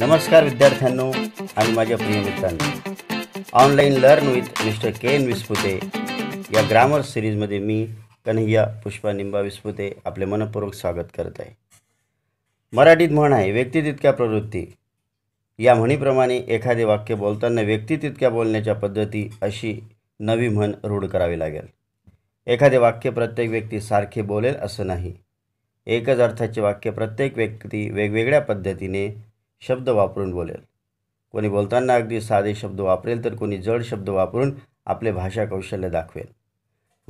नमस्कार विद्यार्थ्यांनो आणि माझ्या प्रिय मित्रांनो online learn with mister K N Vispute या ग्रामर सिरीजमध्ये मी कन्हैया पुष्पा निंबा विस्पुते आपले मनपूर्वक स्वागत करत आहे मराठीत म्हण आहे व्यक्ती तितक्या प्रवृत्ती या म्हणीप्रमाणे एखादे वाक्य बोलताना व्यक्ती तितक्या बोलण्याच्या पद्धती अशी नवी म्हण रूढ करावी लागेल एखादे वाक्य प्रत्येक व्यक्ती सारखे बोलेल असं नाही एकच अर्थाचे वाक्य प्रत्येक व्यक्ती वेगवेगळ्या पद्धतीने शब्द वापरून बोलेल कोणी बोलताना अगदी साधे शब्द वापरेल तर कोणी जड शब्द वापरून आपले भाषा कौशल्य दाखवेल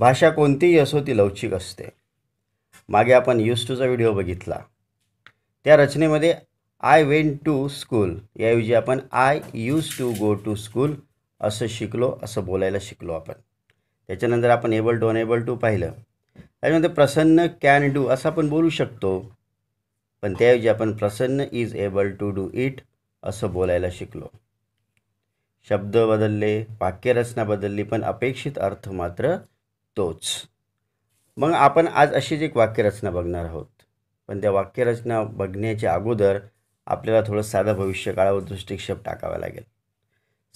भाषा कोणतीही असो ती लवचिक असते मागे आपण यूज टूचा व्हिडिओ बघितला त्या रचनेमध्ये आय वेंट टू स्कूल याऐवजी आपण I use to go to school असं शिकलो असं बोलायला शिकलो आपण त्याच्यानंतर आपण एबल टू एबल टू पाहिलं त्याच्यामध्ये प्रसन्न कॅन डू असं आपण बोलू शकतो पण त्याऐवजी आपण Prasanna is able to do it असं बोलायला शिकलो शब्द बदलले वाक्यरचना बदलली पण अपेक्षित अर्थ मात्र तोच मग आपण आज अशीच एक वाक्यरचना बघणार आहोत पण त्या वाक्यरचना बघण्याच्या अगोदर आपल्याला थोडं साधा भविष्यकाळावर दृष्टिक्षेप टाकावा लागेल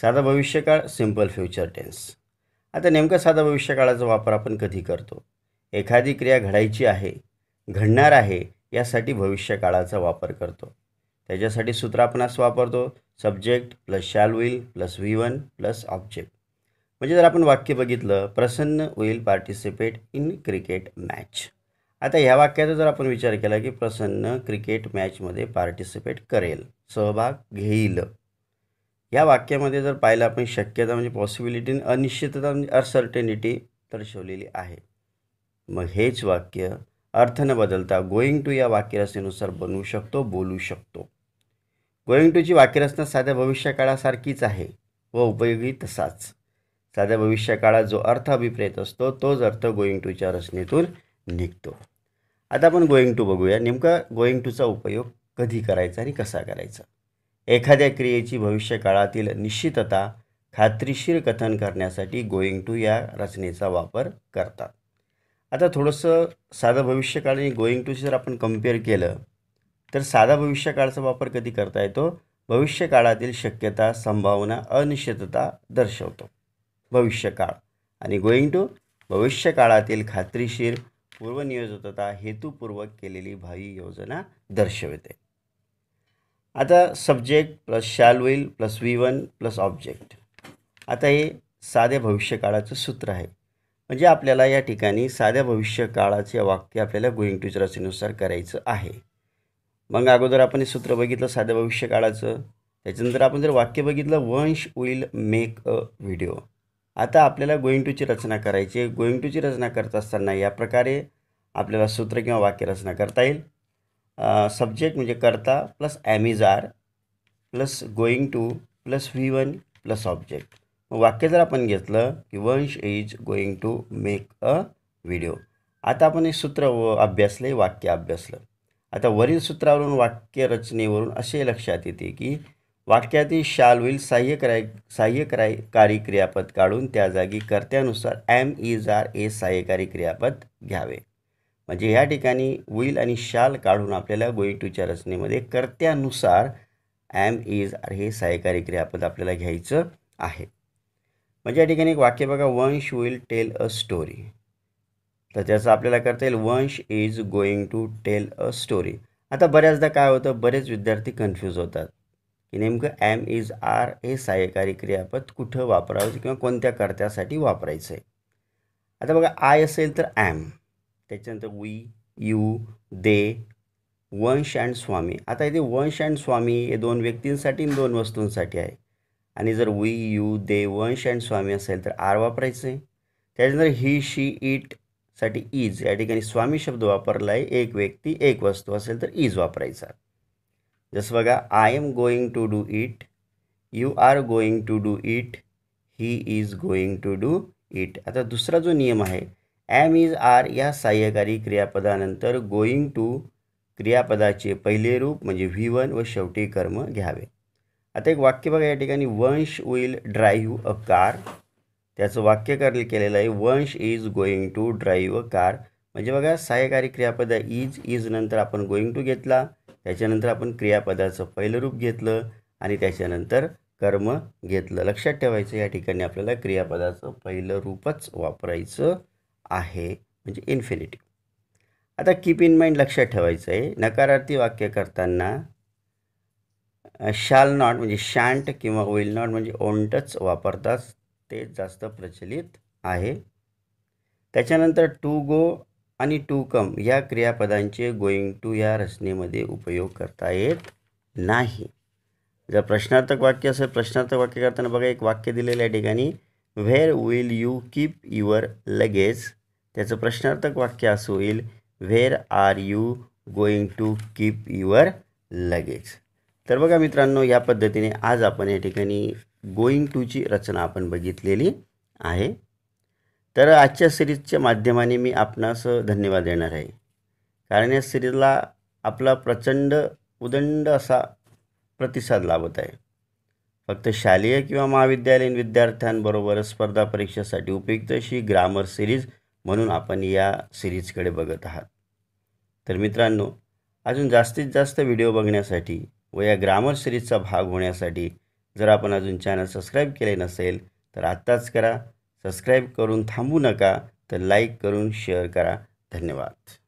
साधा भविष्यकाळ सिम्पल फ्युचर टेन्स आता नेमकं साधा भविष्यकाळाचा वापर आपण कधी करतो एखादी क्रिया घडायची आहे घडणार आहे यासाठी भविष्यकाळाचा वापर करतो त्याच्यासाठी सूत्र असं वापरतो सब्जेक्ट प्लस शाल होईल plus V one plus object म्हणजे जर आपण वाक्य बघितलं प्रसन्न होईल पार्टिसिपेट इन क्रिकेट मॅच आता ह्या वाक्याचा जर आपण विचार केला की प्रसन्न क्रिकेट मॅचमध्ये पार्टिसिपेट करेल सहभाग घेईल या वाक्यामध्ये जर पाहिलं आपण शक्यता म्हणजे पॉसिबिलिटी अनिश्चितता म्हणजे असर्टेनिटी दर्शवलेली आहे मग हेच वाक्य अर्थ न बदलता गोईंग टू या वाक्यरचनेनुसार बनवू शकतो बोलू शकतो गोईंग टूची वाक्यरचना साध्या भविष्यकाळासारखीच आहे व उपयोगी तसाच साध्या भविष्यकाळात जो अर्थ अभिप्रेत असतो तोच अर्थ गोईंग टूच्या रचनेतून निघतो आता आपण गोईंग टू बघूया नेमका गोईंग टूचा उपयोग कधी करायचा आणि कसा करायचा एखाद्या क्रियेची भविष्यकाळातील निश्चितता खात्रीशीर कथन करण्यासाठी गोईंग टू या रचनेचा वापर करतात आता थोडंसं साधं भविष्यकाळ आणि गोईंग टूशी जर आपण कम्पेअर केलं तर साधा भविष्यकाळचा वापर कधी करता येतो भविष्यकाळातील शक्यता संभावना अनिश्चितता दर्शवतो भविष्यकाळ आणि गोईंग टू भविष्यकाळातील खात्रीशीर पूर्वनियोजितता हेतूपूर्वक केलेली भावी योजना दर्शवते आता सब्जेक्ट प्लस शाल होईल plus V one plus object आता हे साधे भविष्यकाळाचं सूत्र आहे म्हणजे आपल्याला या ठिकाणी साध्या भविष्य काळाचे वाक्य आपल्याला गोईंग टूच्या रचनेनुसार करायचं आहे मग अगोदर आपण हे सूत्र बघितलं साध्या भविष्य काळाचं त्याच्यानंतर आपण जर वाक्य बघितलं वंश विल मेक अ व्हिडिओ आता आपल्याला गोईंग टूची रचना करायची गोईंग टूची रचना करत असताना या प्रकारे आपल्याला सूत्र किंवा वाक्य रचना करता येईल सब्जेक्ट म्हणजे करता plus am is are plus going to plus V one plus object वाक्य जर आपण घेतलं की Vansh is going to make a video आता आपण हे सूत्र अभ्यासले वाक्य अभ्यासलं आता वरील सूत्रावरून वाक्यरचनेवरून असे लक्षात येते की वाक्यातील शाल होईल साह्य कराय कराय कारी क्रियापद काढून त्या जागी कर्त्यानुसार एम इज आर ए सहाय्यकारी क्रियापद घ्यावे म्हणजे ह्या ठिकाणी विल आणि शाल काढून आपल्याला गोईंग टूच्या रचनेमध्ये कर्त्यानुसार एम इज आर हे सहाय्यकारी क्रियापद आपल्याला घ्यायचं आहे म्हणजे या ठिकाणी एक वाक्य बघा वंश विल टेल अ स्टोरी तर त्याचं आपल्याला करता येईल Vansh is going to tell a story आता बऱ्याचदा काय होतं बरेच विद्यार्थी कन्फ्यूज होतात की नेमकं ॲम इज आर हे सहाय्यकारी क्रियापद कुठं वापरावं किंवा कोणत्या कर्त्यासाठी वापरायचं आहे आता बघा आय असेल तर ॲम त्याच्यानंतर वी यू दे वंश अँड स्वामी आता इथे वंश अँड स्वामी हे दोन व्यक्तींसाठी दोन वस्तूंसाठी आहे आणि जर वी यू दे वंश अँड स्वामी असेल तर आर वापरायचे त्याच्यानंतर ही शी इट साठी इज या ठिकाणी स्वामी शब्द वापरला आहे एक व्यक्ती एक वस्तू असेल तर इज वापरायचा जसं बघा I am going to do it you are going to do it he is going to do it आता दुसरा जो नियम आहे ॲम इज आर या सहाय्यकारी क्रियापदानंतर गोईंग टू क्रियापदाचे पहिले रूप म्हणजे व्ही वन व शेवटी कर्म घ्यावे आता एक वाक्य बघा या ठिकाणी वंश विल ड्राईव्ह अ कार त्याचं वाक्य केलेलं आहे Vansh is going to drive a car म्हणजे बघा सहाय्यकारी क्रियापद इज इज नंतर आपण गोईंग टू घेतला त्याच्यानंतर आपण क्रियापदाचं पहिलं रूप घेतलं आणि त्याच्यानंतर कर्म घेतलं लक्षात ठेवायचं या ठिकाणी आपल्याला क्रियापदाचं पहिलं रूपच वापरायचं आहे म्हणजे इन्फिनिटी आता कीप इन माइंड लक्षात ठेवायचं आहे नकारार्थी वाक्य करताना शाल नॉट म्हणजे शांट किंवा विल नॉट म्हणजे ओंटच वापरतात ते जास्त प्रचलित आहे त्याच्यानंतर टू गो आणि टू कम या क्रियापदांचे गोईंग टू या रचनेमध्ये उपयोग करता येत नाही जर प्रश्नार्थक वाक्य असेल प्रश्नार्थक वाक्य करताना बघा एक वाक्य दिलेलं आहे ठिकाणी where will you keep your luggage त्याचं प्रश्नार्थक वाक्य असं होईल where are you going to keep your luggage तर बघा मित्रांनो या पद्धतीने आज आपण या ठिकाणी गोईंग टूची रचना आपण बघितलेली आहे तर आजच्या सिरीजच्या माध्यमाने मी आपणास धन्यवाद देणार आहे कारण या सिरीजला आपला प्रचंड उदंड असा प्रतिसाद लाभत आहे फक्त शालेय किंवा महाविद्यालयीन विद्यार्थ्यांबरोबर स्पर्धा परीक्षेसाठी उपयुक्त अशी ग्रामर सिरीज म्हणून आपण या सिरीजकडे बघत आहात तर मित्रांनो अजून जास्तीत जास्त व्हिडिओ बघण्यासाठी व या ग्रामर सिरीजचा भाग होण्यासाठी जर आपण अजून चॅनल सबस्क्राईब केले नसेल तर आत्ताच करा सबस्क्राईब करून थांबू नका तर लाईक करून शेअर करा धन्यवाद